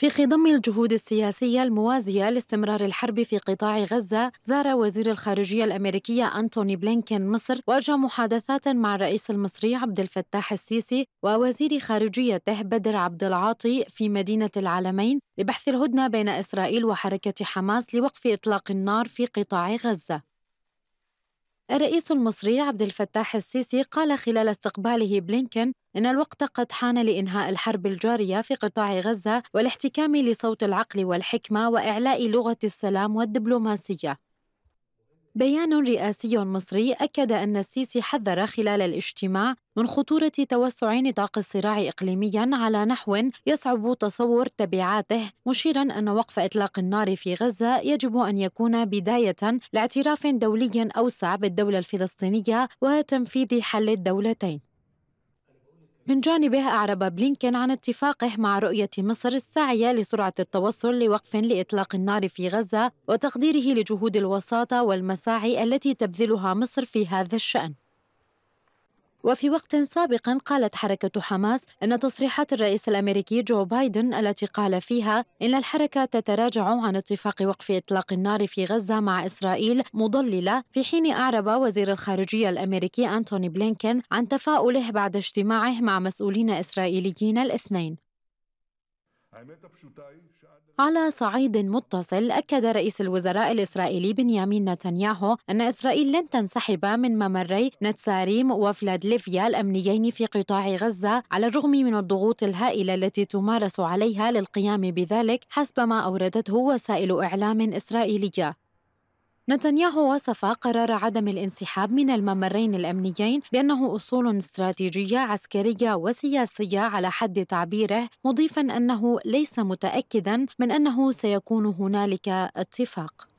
في خضم الجهود السياسية الموازية لاستمرار الحرب في قطاع غزة زار وزير الخارجية الأمريكية أنتوني بلينكين مصر وأجرى محادثات مع الرئيس المصري عبد الفتاح السيسي ووزير خارجيته بدر عبد العاطي في مدينة العالمين لبحث الهدنة بين إسرائيل وحركة حماس لوقف إطلاق النار في قطاع غزة الرئيس المصري عبد الفتاح السيسي قال خلال استقباله بلينكن إن الوقت قد حان لإنهاء الحرب الجارية في قطاع غزة والاحتكام لصوت العقل والحكمة وإعلاء لغة السلام والدبلوماسية بيان رئاسي مصري أكد أن السيسي حذر خلال الاجتماع من خطورة توسع نطاق الصراع إقليميا على نحو يصعب تصور تبعاته مشيرا أن وقف إطلاق النار في غزة يجب أن يكون بداية لاعتراف دولي أوسع بالدولة الفلسطينية وتنفيذ حل الدولتين من جانبه أعرب بلينكن عن اتفاقه مع رؤية مصر الساعية لسرعة التوصل لوقف لإطلاق النار في غزة وتقديره لجهود الوساطة والمساعي التي تبذلها مصر في هذا الشأن وفي وقت سابق قالت حركة حماس أن تصريحات الرئيس الأمريكي جو بايدن التي قال فيها إن الحركة تتراجع عن اتفاق وقف إطلاق النار في غزة مع إسرائيل مضللة في حين أعرب وزير الخارجية الأمريكي أنتوني بلينكين عن تفاؤله بعد اجتماعه مع مسؤولين إسرائيليين الاثنين على صعيد متصل أكد رئيس الوزراء الإسرائيلي بنيامين نتنياهو أن إسرائيل لن تنسحب من ممري نتساريم وفلادليفيا الأمنيين في قطاع غزة على الرغم من الضغوط الهائلة التي تمارس عليها للقيام بذلك حسب ما أوردته وسائل إعلام إسرائيلية نتنياهو وصف قرار عدم الانسحاب من الممرين الأمنيين بأنه أصول استراتيجية عسكرية وسياسية على حد تعبيره مضيفا أنه ليس متأكدا من أنه سيكون هنالك اتفاق